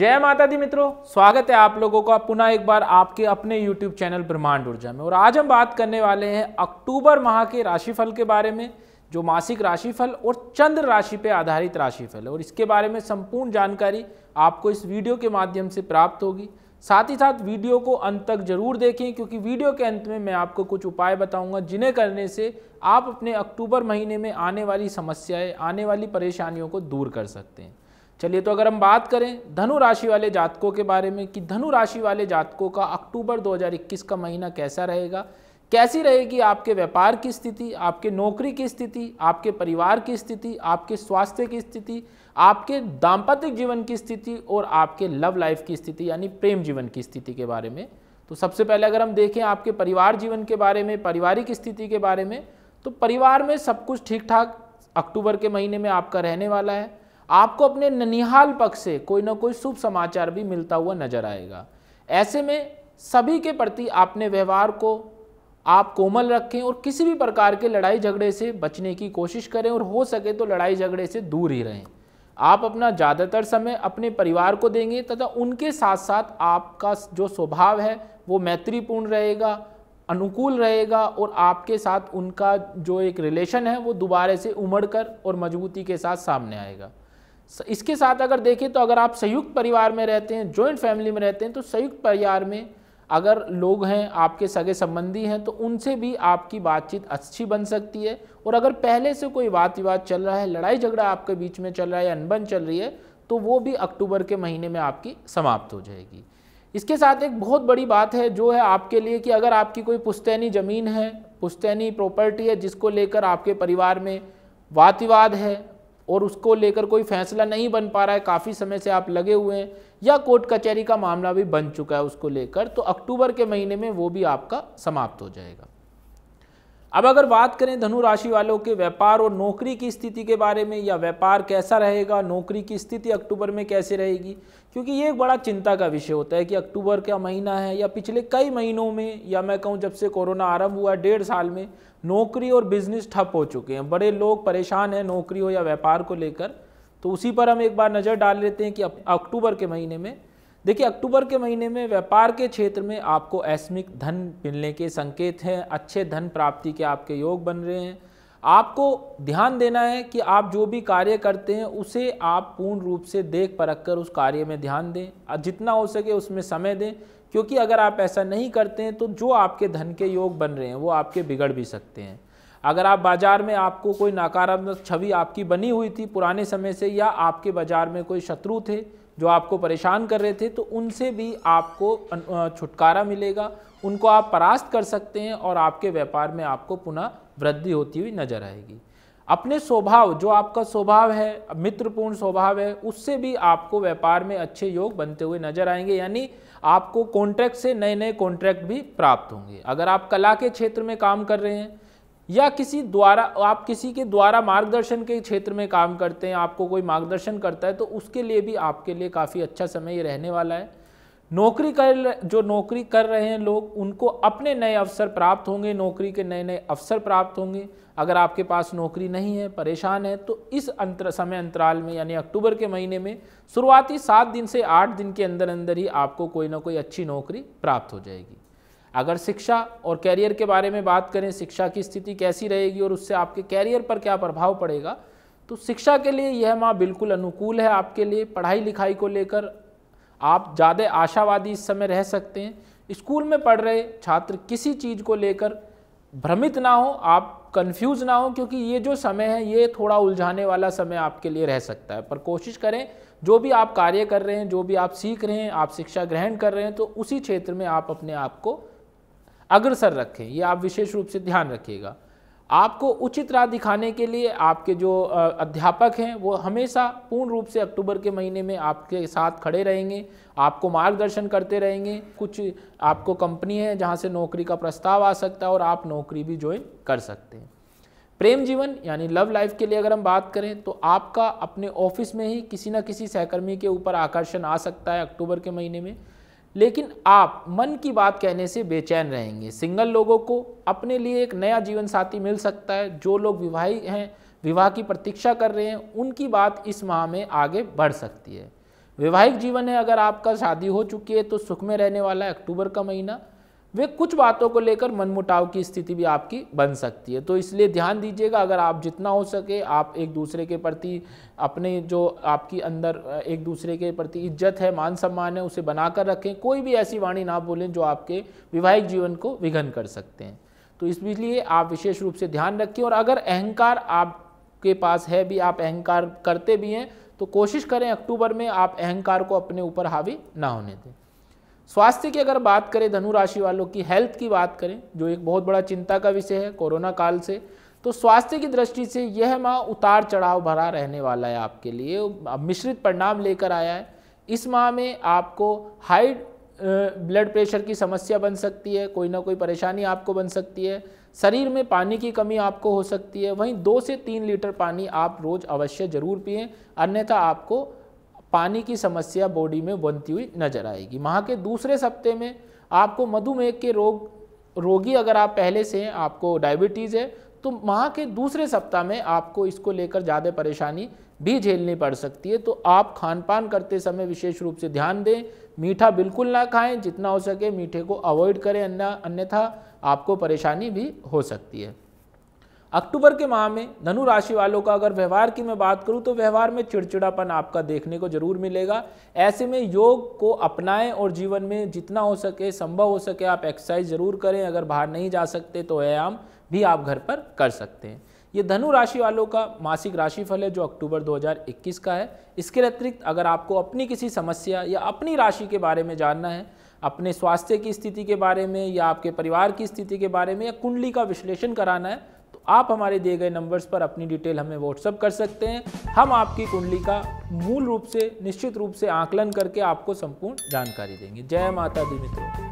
जय माता दी मित्रों स्वागत है आप लोगों का पुनः एक बार आपके अपने YouTube चैनल ब्रह्मांड ऊर्जा में और आज हम बात करने वाले हैं अक्टूबर माह के राशिफल के बारे में जो मासिक राशिफल और चंद्र राशि पर आधारित राशिफल है और इसके बारे में संपूर्ण जानकारी आपको इस वीडियो के माध्यम से प्राप्त होगी साथ ही साथ वीडियो को अंत तक जरूर देखें क्योंकि वीडियो के अंत में मैं आपको कुछ उपाय बताऊंगा जिन्हें करने से आप अपने अक्टूबर महीने में आने वाली समस्याएं आने वाली परेशानियों को दूर कर सकते हैं चलिए तो अगर हम बात करें धनु राशि वाले जातकों के बारे में कि धनु राशि वाले जातकों का अक्टूबर 2021 का महीना कैसा रहेगा कैसी रहेगी आपके व्यापार की स्थिति आपके नौकरी की स्थिति आपके परिवार की स्थिति आपके स्वास्थ्य की स्थिति आपके दाम्पत्य जीवन की स्थिति और आपके लव लाइफ की स्थिति यानी प्रेम जीवन की स्थिति के बारे में तो सबसे पहले अगर हम देखें आपके परिवार जीवन के बारे में पारिवारिक स्थिति के बारे में तो परिवार में सब कुछ ठीक ठाक अक्टूबर के महीने में आपका रहने वाला है आपको अपने ननिहाल पक्ष से कोई ना कोई शुभ समाचार भी मिलता हुआ नजर आएगा ऐसे में सभी के प्रति आपने व्यवहार को आप कोमल रखें और किसी भी प्रकार के लड़ाई झगड़े से बचने की कोशिश करें और हो सके तो लड़ाई झगड़े से दूर ही रहें आप अपना ज़्यादातर समय अपने परिवार को देंगे तथा उनके साथ साथ आपका जो स्वभाव है वो मैत्रीपूर्ण रहेगा अनुकूल रहेगा और आपके साथ उनका जो एक रिलेशन है वो दोबारा से उमड़ कर और मजबूती के साथ सामने आएगा इसके साथ अगर देखें तो अगर आप संयुक्त परिवार में रहते हैं ज्वाइंट फैमिली में रहते हैं तो संयुक्त परिवार में अगर लोग हैं आपके सगे संबंधी हैं तो उनसे भी आपकी बातचीत अच्छी बन सकती है और अगर पहले से कोई वाद विवाद चल रहा है लड़ाई झगड़ा आपके बीच में चल रहा है अनबन चल रही है तो वो भी अक्टूबर के महीने में आपकी समाप्त हो जाएगी इसके साथ एक बहुत बड़ी बात है जो है आपके लिए कि अगर आपकी कोई पुस्तैनी ज़मीन है पुस्तैनी प्रॉपर्टी है जिसको लेकर आपके परिवार में वाद विवाद है और उसको लेकर कोई फैसला नहीं बन पा रहा है काफ़ी समय से आप लगे हुए हैं या कोर्ट कचहरी का मामला भी बन चुका है उसको लेकर तो अक्टूबर के महीने में वो भी आपका समाप्त हो जाएगा अब अगर बात करें धनु राशि वालों के व्यापार और नौकरी की स्थिति के बारे में या व्यापार कैसा रहेगा नौकरी की स्थिति अक्टूबर में कैसे रहेगी क्योंकि ये एक बड़ा चिंता का विषय होता है कि अक्टूबर का महीना है या पिछले कई महीनों में या मैं कहूँ जब से कोरोना आरंभ हुआ डेढ़ साल में नौकरी और बिजनेस ठप हो चुके हैं बड़े लोग परेशान हैं नौकरी हो या व्यापार को लेकर तो उसी पर हम एक बार नज़र डाल लेते हैं कि अक्टूबर के महीने में देखिए अक्टूबर के महीने में व्यापार के क्षेत्र में आपको ऐस्मिक धन मिलने के संकेत हैं अच्छे धन प्राप्ति के आपके योग बन रहे हैं आपको ध्यान देना है कि आप जो भी कार्य करते हैं उसे आप पूर्ण रूप से देख परख कर उस कार्य में ध्यान दें जितना हो सके उसमें समय दें क्योंकि अगर आप ऐसा नहीं करते हैं तो जो आपके धन के योग बन रहे हैं वो आपके बिगड़ भी सकते हैं अगर आप बाज़ार में आपको कोई नकारात्मक छवि आपकी बनी हुई थी पुराने समय से या आपके बाज़ार में कोई शत्रु थे जो आपको परेशान कर रहे थे तो उनसे भी आपको छुटकारा मिलेगा उनको आप परास्त कर सकते हैं और आपके व्यापार में आपको पुनः वृद्धि होती हुई नजर आएगी अपने स्वभाव जो आपका स्वभाव है मित्रपूर्ण स्वभाव है उससे भी आपको व्यापार में अच्छे योग बनते हुए नजर आएंगे यानी आपको कॉन्ट्रैक्ट से नए नए कॉन्ट्रैक्ट भी प्राप्त होंगे अगर आप कला के क्षेत्र में काम कर रहे हैं या किसी द्वारा आप किसी के द्वारा मार्गदर्शन के क्षेत्र में काम करते हैं आपको कोई मार्गदर्शन करता है तो उसके लिए भी आपके लिए काफ़ी अच्छा समय ये रहने वाला है नौकरी कर जो नौकरी कर रहे हैं लोग उनको अपने नए अवसर प्राप्त होंगे नौकरी के नए नए अवसर प्राप्त होंगे अगर आपके पास नौकरी नहीं है परेशान है तो इस अंतर समय अंतराल में यानी अक्टूबर के महीने में शुरुआती सात दिन से आठ दिन के अंदर अंदर ही आपको कोई ना कोई अच्छी नौकरी प्राप्त हो जाएगी अगर शिक्षा और कैरियर के बारे में बात करें शिक्षा की स्थिति कैसी रहेगी और उससे आपके कैरियर पर क्या प्रभाव पड़ेगा तो शिक्षा के लिए यह माँ बिल्कुल अनुकूल है आपके लिए पढ़ाई लिखाई को लेकर आप ज़्यादा आशावादी इस समय रह सकते हैं स्कूल में पढ़ रहे छात्र किसी चीज़ को लेकर भ्रमित ना हो आप कंफ्यूज ना हो क्योंकि ये जो समय है ये थोड़ा उलझाने वाला समय आपके लिए रह सकता है पर कोशिश करें जो भी आप कार्य कर रहे हैं जो भी आप सीख रहे हैं आप शिक्षा ग्रहण कर रहे हैं तो उसी क्षेत्र में आप अपने आप को अग्रसर रखें ये आप विशेष रूप से ध्यान रखिएगा आपको उचित राह दिखाने के लिए आपके जो अध्यापक हैं वो हमेशा पूर्ण रूप से अक्टूबर के महीने में आपके साथ खड़े रहेंगे आपको मार्गदर्शन करते रहेंगे कुछ आपको कंपनी है जहाँ से नौकरी का प्रस्ताव आ सकता है और आप नौकरी भी ज्वाइन कर सकते हैं प्रेम जीवन यानी लव लाइफ के लिए अगर हम बात करें तो आपका अपने ऑफिस में ही किसी न किसी सहकर्मी के ऊपर आकर्षण आ सकता है अक्टूबर के महीने में लेकिन आप मन की बात कहने से बेचैन रहेंगे सिंगल लोगों को अपने लिए एक नया जीवन साथी मिल सकता है जो लोग विवाही हैं विवाह की प्रतीक्षा कर रहे हैं उनकी बात इस माह में आगे बढ़ सकती है वैवाहिक जीवन है अगर आपका शादी हो चुकी है तो सुख में रहने वाला है अक्टूबर का महीना वे कुछ बातों को लेकर मनमुटाव की स्थिति भी आपकी बन सकती है तो इसलिए ध्यान दीजिएगा अगर आप जितना हो सके आप एक दूसरे के प्रति अपने जो आपकी अंदर एक दूसरे के प्रति इज्जत है मान सम्मान है उसे बनाकर रखें कोई भी ऐसी वाणी ना बोलें जो आपके विवाहिक जीवन को विघन कर सकते हैं तो इसलिए आप विशेष रूप से ध्यान रखें और अगर अहंकार आपके पास है भी आप अहंकार करते भी हैं तो कोशिश करें अक्टूबर में आप अहंकार को अपने ऊपर हावी ना होने दें स्वास्थ्य की अगर बात करें धनु राशि वालों की हेल्थ की बात करें जो एक बहुत बड़ा चिंता का विषय है कोरोना काल से तो स्वास्थ्य की दृष्टि से यह माह उतार चढ़ाव भरा रहने वाला है आपके लिए मिश्रित परिणाम लेकर आया है इस माह में आपको हाई ब्लड प्रेशर की समस्या बन सकती है कोई ना कोई परेशानी आपको बन सकती है शरीर में पानी की कमी आपको हो सकती है वहीं दो से तीन लीटर पानी आप रोज़ अवश्य जरूर पिए अन्यथा आपको पानी की समस्या बॉडी में बनती हुई नजर आएगी माह के दूसरे सप्ते में आपको मधुमेह के रोग रोगी अगर आप पहले से हैं आपको डायबिटीज़ है तो माह के दूसरे सप्ताह में आपको इसको लेकर ज़्यादा परेशानी भी झेलनी पड़ सकती है तो आप खान पान करते समय विशेष रूप से ध्यान दें मीठा बिल्कुल ना खाएं जितना हो सके मीठे को अवॉइड करें अन्य अन्यथा आपको परेशानी भी हो सकती है अक्टूबर के माह में धनु राशि वालों का अगर व्यवहार की मैं बात करूं तो व्यवहार में चिड़चिड़ापन आपका देखने को जरूर मिलेगा ऐसे में योग को अपनाएं और जीवन में जितना हो सके संभव हो सके आप एक्सरसाइज जरूर करें अगर बाहर नहीं जा सकते तो व्यायाम भी आप घर पर कर सकते हैं ये धनु राशि वालों का मासिक राशिफल है जो अक्टूबर 2021 का है इसके अतिरिक्त अगर आपको अपनी किसी समस्या या अपनी राशि के बारे में जानना है अपने स्वास्थ्य की स्थिति के बारे में या आपके परिवार की स्थिति के बारे में या कुंडली का विश्लेषण कराना है आप हमारे दिए गए नंबर्स पर अपनी डिटेल हमें व्हाट्सअप कर सकते हैं हम आपकी कुंडली का मूल रूप से निश्चित रूप से आकलन करके आपको संपूर्ण जानकारी देंगे जय माता दी मित्रों